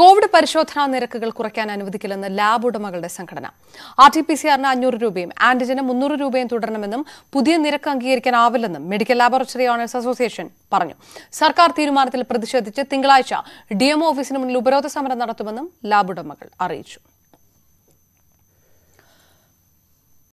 Covid പരിശോധനാ നിരക്കുകൾ കുറയ്ക്കാൻ അനുവദിക്കില്ലെന്ന് ലാബ് ഉടമകളുടെ സംഘടന ആർ ടി പി സിആറിന് അഞ്ഞൂറ് രൂപയും ആന്റിജന് മുന്നൂറ് രൂപയും തുടരണമെന്നും പുതിയ നിരക്ക് അംഗീകരിക്കാനാവില്ലെന്നും മെഡിക്കൽ ലാബോറട്ടറി ഓണേഴ്സ് അസോസിയേഷൻ പറഞ്ഞു സർക്കാർ തീരുമാനത്തിൽ പ്രതിഷേധിച്ച് തിങ്കളാഴ്ച ഡി ഓഫീസിന് മുന്നിൽ ഉപരോധ സമരം നടത്തുമെന്നും ലാബ് ഉടമകൾ അറിയിച്ചു